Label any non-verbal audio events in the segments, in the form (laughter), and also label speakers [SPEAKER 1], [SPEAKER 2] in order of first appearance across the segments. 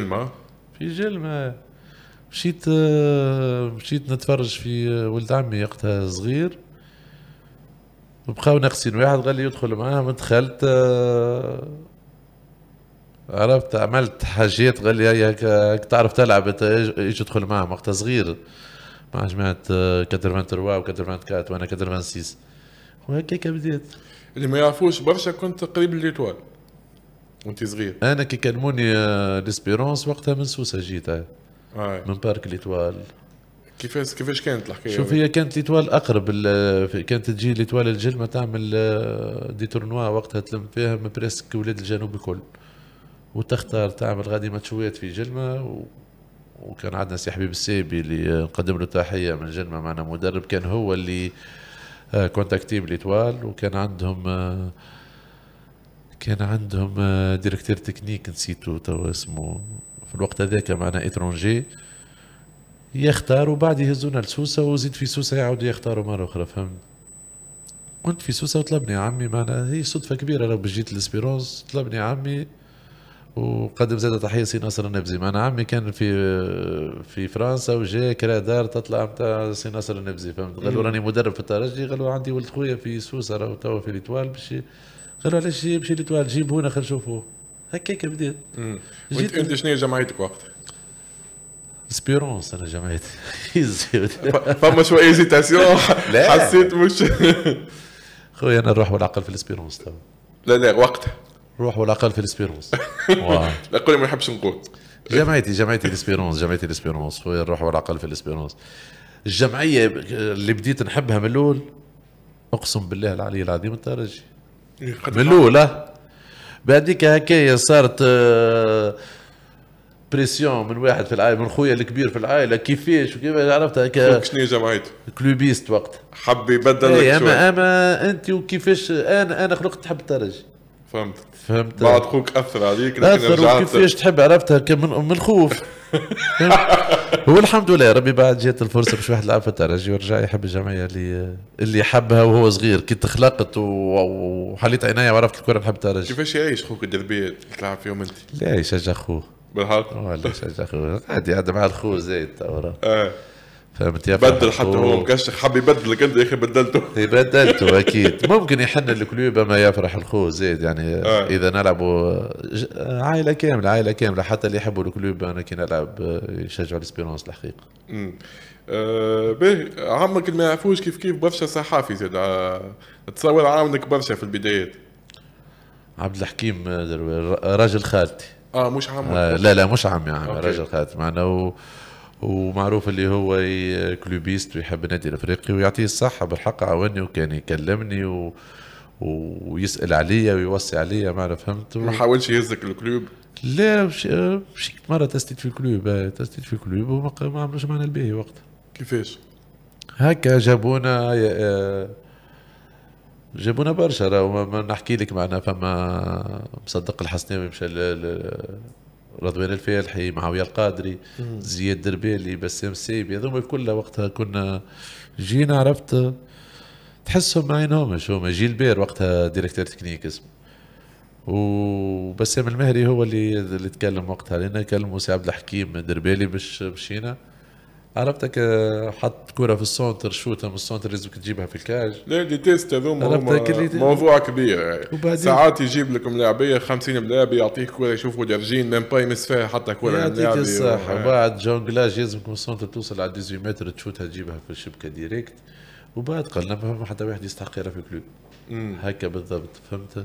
[SPEAKER 1] جلمة
[SPEAKER 2] في جلمة مشيت مشيت نتفرج في ولد عمي وقتها صغير وبقاو ناقصين واحد قال لي يدخل معاهم دخلت عرفت عملت حاجات قال لي هاك تعرف تلعب ايش ادخل معاهم وقتها صغير مع جماعة 83 و 84 وانا 86
[SPEAKER 1] وهكاك بديت اللي ما يعرفوش برشا كنت قريب للإيطوال وانت صغير
[SPEAKER 2] انا كي كلموني آه، ليسبيرونس وقتها من سوسه جيت آه. من بارك ليتوال
[SPEAKER 1] كيفاش كيفاش كانت الحكايه شوف هي
[SPEAKER 2] كانت ليتوال اقرب كانت تجي ليتوال الجلمه تعمل آه، دي تورنوا وقتها تلم فيها بريسك ولاد الجنوب الكل وتختار تعمل غادي ماتشوات في جلمه و... وكان عندنا سي حبيب السيبي اللي نقدم له تحيه من جلمه معنا مدرب كان هو اللي كونتاكتيب آه، ليتوال وكان عندهم آ... كان عندهم آه، ديريكتور تكنيك نسيتو توا اسمه في الوقت هذاك معنا اترونجي يختار وبعد يهزونا لسوسة وزيد في سوسة يعاودوا يختاروا مرة أخرى فهمت كنت في سوسة وطلبني عمي معنا هي صدفة كبيرة لو جيت لسبيرونس طلبني عمي وقدم زاد تحيه سي ناصر النبزي معنا عمي كان في آه، في فرنسا وجا كرا دار تطلع نتاع سي ناصر النبزي فهمت قال له إيه. راني مدرب في الترجي قال له عندي ولد خويا في سوسه راهو توا في ليتوال باش قال له علاش مشي لتوال هنا خلينا نشوفوه هكاك بديت
[SPEAKER 1] جيت انت شنو هي
[SPEAKER 2] جمعيتك وقتها؟ اسبيرونس انا جمعيتي (laughs) فما شويه (laughs) ايزيتاسيون حسيت مش
[SPEAKER 1] (laughs)
[SPEAKER 2] خويا انا نروح والعقل في الاسبيرونس تو
[SPEAKER 1] لا لا وقتها
[SPEAKER 2] روح والعقل في الاسبيرونس لا قولي ما نحبش نقول جمعيتي جمعيتي الاسبيرونس جمعيتي الاسبيرونس خويا نروح والعقل في الاسبيرونس الجمعيه اللي بديت نحبها من الاول اقسم بالله العلي العظيم الترجي
[SPEAKER 1] من الاولى
[SPEAKER 2] بعديك هكايا صارت بريسيون آه، من واحد في العائله من خويا الكبير في العائله كيفاش وكيف عرفت هكا شنو جمعيت؟ كلوبيست وقت حب يبدل لك إيه، اما اما انت وكيفاش انا انا خلقت تحب الترجي فهمت فهمت بعد خوك اثر عليك لكن اثر وكيفاش تحب عرفتها من الخوف هو الحمد لله ربي بعد جات الفرصه باش واحد لعب في الترجي ورجع يحب الجمعيه اللي اللي حبها وهو صغير كي تخلقت وحليت عينيا وعرفت الكره نحب الترجي كيفاش يعيش خوك الدربيه تلعب فيهم انت؟ لا يشجع خوه بالحق والله يشجع خوه عادي هذا مع الخو زايد اه فهمت بدل حتى هو
[SPEAKER 1] مكشخ حب يبدلك انت يا اخي بدلته (laughs) بدلته
[SPEAKER 2] اكيد ممكن يحن الكلوب اما يفرح الخو زيد يعني آه. اذا نلعبوا عائله كامله عائله كامله حتى اللي يحبوا الكلوب انا كي نلعب آه، يشجعوا الاسبيرونس الحقيقه
[SPEAKER 1] امم آه باهي عمك اللي ما يعرفوش كيف كيف برشا صحافي زيد آه، تصور عاونك برشا في البدايات
[SPEAKER 2] عبد الحكيم آه، راجل خالتي اه مش عمك آه لا لا مش عمي عمي راجل خالتي معناه ومعروف اللي هو كلوبيست ويحب النادي الافريقي ويعطيه الصحه بالحق عاوني وكان يكلمني و... ويسال عليا ويوصي عليا ما فهمت ما
[SPEAKER 1] حاولش يهزك الكلوب
[SPEAKER 2] لا مشيت مره تستيت في الكلوب آه، تستيت في الكلوب وما عملوش معنا الباهي وقتها كيفاش؟ هكا جابونا آه، جابونا برشا راهو نحكي لك معنا فما مصدق الحسناوي مشى رضوان الفالحي معاويه القادري زياد دربالي بسام السيبي هذوما كلها وقتها كنا جينا عرفت تحسهم ما عينهمش هما جيل بير وقتها ديريكتور تكنيك اسمه وبسام المهري هو اللي اللي تكلم وقتها لان كلموا سي عبد الحكيم دربالي باش مشينا عرفتك آه، حط كره في السونتر شوتها من السونتر لازمك تجيبها في الكاج
[SPEAKER 1] لا دي تيست هذوما موضوع كبير ساعات يجيب لكم لاعبيه 50 لاعب يعطيك كره يشوفوا جارجين ميم با يمس فيها حتى كره يعطيك الصحه
[SPEAKER 2] بعد جونجلاج لازمك من آه. السونتر توصل على 18 متر تشوتها تجيبها في الشبكه ديريكت وبعد قلنا ما حتى واحد يستحق يرى في كلوب هكا بالضبط فهمت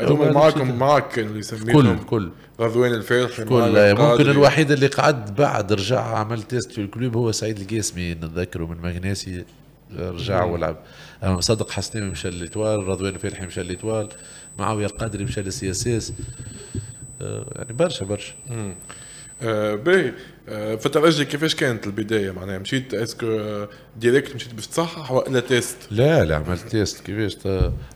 [SPEAKER 1] هذوما معاكم معاك اللي يسميهم كل
[SPEAKER 2] كل غضوين الفيرحي كل آه، ممكن الوحيد اللي قعد بعد رجع عمل تيست في الكلوب هو سعيد القاسمي نتذكره من ماغناسي رجع ولعب اما صدق حسني مشى للتوال رضوان الفيرحي مشى للتوال معاويه القادري مشى للسي اس اس آه، يعني برشا برشا Euh, باهي في euh, فترجي كيفاش كانت البدايه معناها مشيت اسكو ديريكت euh, مشيت باش تصحح ولا تيست؟ لا لا عملت تيست كيفاش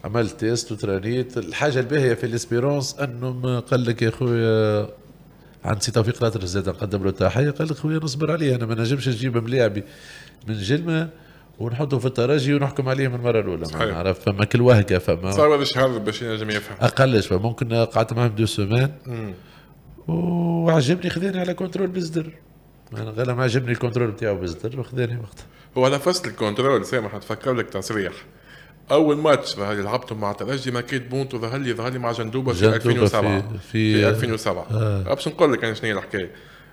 [SPEAKER 2] عملت تيست وترانيت الحاجه الباهيه في الاسبيرونس انه قال لك يا خويا عند سي توفيق خاطر زاد نقدم له تحيه قال لك خويا نصبر عليه انا ما نجمش نجيب ملاعبي من جلمه ونحطه في الترجي ونحكم عليه من المره الاولى صحيح. عرفت فما كل وهكه فما صار هذا الشهر باش ينجم يفهم اقلش فممكن قعدت معهم دو سومان وعجبني خذاني على كنترول بزدر انا غير ما عجبني الكنترول بتاعه بزدر وخذاني وقتها
[SPEAKER 1] هو على فصل الكنترول سامح تفكر لك تصريح اول ماتش ظهر لعبته مع ترجي ما كيت بونتو ظهر لي ظهر لي مع جندوبه في 2007 في, في 2007 آه. باش نقول لك انا شنو هي الحكايه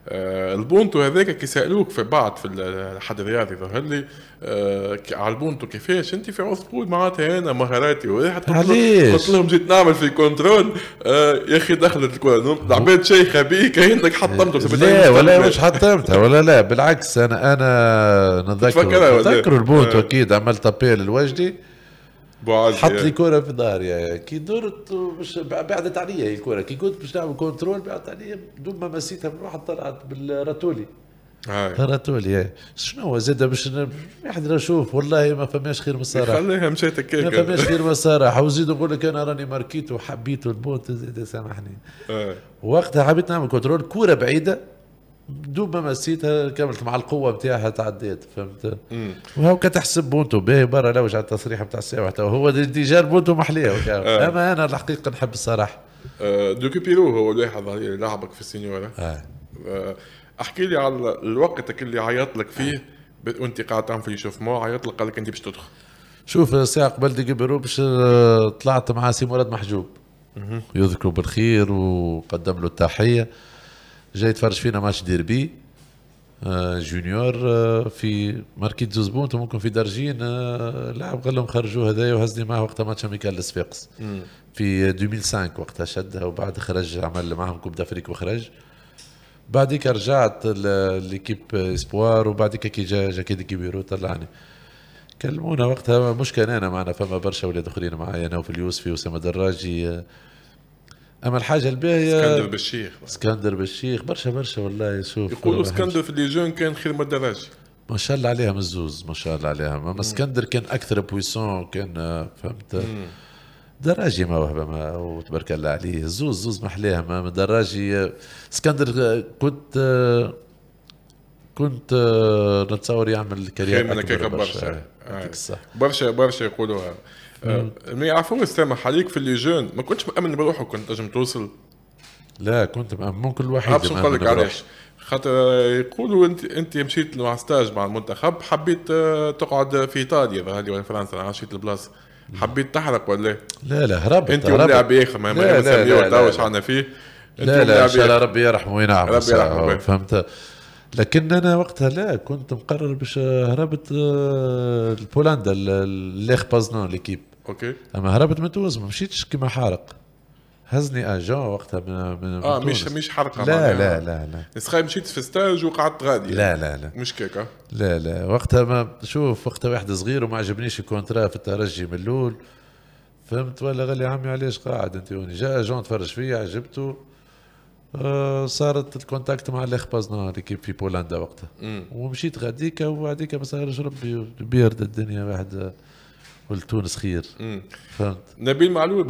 [SPEAKER 1] آه، البونتو هذاك كي سالوك في بعض في حد رياضي ظهر لي آه، على البونتو كيفاش انت في عوض تقول معناتها انا مهاراتي وريحت قلت لهم جيت نعمل في كنترول آه، يا اخي دخلت الكره العباد شيخه بيك كانك حطمته لا ولا مش حطمتها
[SPEAKER 2] ولا لا بالعكس انا انا نتذكر نتذكر البونتو اكيد عملت ابيل لوجدي بعزي حط لي يعني. كوره في ظهري يعني. كي درت مش بعدت عليا الكره الكوره كي كنت باش نعمل كنترول بعدت عليا بدون ما مسيتها من واحد طلعت بالراتولي راتولي يعني. شنو هو زاد باش واحد نشوف والله ما فماش خير من الصراحه خليها مشيت هكاك ما فماش خير من الصراحه وزيد نقول لك انا راني ماركيت وحبيت البوت زيد سامحني وقتها حبيت نعمل كنترول كوره بعيده دوب ما مسيتها كملت مع القوه نتاعها تعديت فهمت وهو كتحسب بونتو باهي برا لوج على التصريح نتاع الساعه هو ديجا بونتو محليه آه. اما انا الحقيقه نحب الصراحه
[SPEAKER 1] آه، دوكو بيرو هو لاحظ اللي لعبك في السينيورا آه. احكي لي على الوقت اللي عيط لك فيه وانت قاعد تعمل في شوفمون عيط لك قال لك انت باش تدخل
[SPEAKER 2] شوف الساعه قبل دي بيرو باش طلعت مع سي مراد محجوب يذكره بالخير وقدم له التحيه جاي يتفرج فينا ماتش ديربي آه، جونيور آه، في ماركيت زوزبون ممكن وممكن في درجين آه، لاعب قال لهم خرجوا هذايا وهزني معاه وقتها ماتش اميكال لصفاقس في 2005 وقتها شدها وبعد خرج عمل معهم كوب دافريك وخرج بعديك رجعت ليكيب اسبوار وبعديك كي جا جاكيد كيبيرو طلعني كلمونا وقتها مش كان انا معنا فما برشا ولاد اخرين معايا انا وفي اليوسفي وسام دراجي اما الحاجه الباهيه اسكندر بالشيخ اسكندر بالشيخ برشا برشا والله شوف يقولوا اسكندر
[SPEAKER 1] في لي جون كان خير من الدراجي
[SPEAKER 2] ما شاء الله عليها مزوز ما شاء الله عليها اما اسكندر كان اكثر بويسون كان آه، فهمت دراجي موهبة ما وتبارك الله عليه زوز زوز محليها ما دراجي آه، اسكندر آه، كنت كنت آه، نتصور يعمل كارير خير من برشا
[SPEAKER 1] آه. برشا برشا يقولوها آه، ما يعرفوش سامح عليك في اللي جون ما كنتش مأمن بروحك كنت تنجم توصل
[SPEAKER 2] لا كنت مأمن كل واحد عرفش نقول لك علاش
[SPEAKER 1] خاطر يقولوا انت انت مشيت مع ستاج مع المنتخب حبيت تقعد في ايطاليا هذه ولا فرنسا انا مشيت البلاصه حبيت تحرق ولا لا لا هرب انت ولاعب اخر إيه؟ ما يسميوه توا عندنا فيه لا لا ان شاء الله إيه؟ ربي يرحمه وينعم ربي يرحمه
[SPEAKER 2] فهمت لكن انا وقتها لا كنت مقرر باش هربت آه، لبولندا ليخ بازنون ليكيب اوكي اما هربت من تونس ما مشيتش كما حارق هزني اجون وقتها من, من اه مش مش حرقه لا لا لا
[SPEAKER 1] لا مشيت في ستاج وقعدت غادي لا لا لا مش كيكا
[SPEAKER 2] لا لا وقتها ما شوف وقتها واحد صغير وما عجبنيش الكونترا في الترجي من الاول فهمت ولا قال لي عمي علاش قاعد انت هوني جاء اجون تفرج فيا عجبته آه، صارت الكونتاكت مع اللي خبزنا ليكيب في بولندا وقتها ومشيت غاديكا وغاديكا بس صارش ربي بيرد الدنيا واحد ولتونس خير فهمت نبيل
[SPEAKER 1] معلول بدا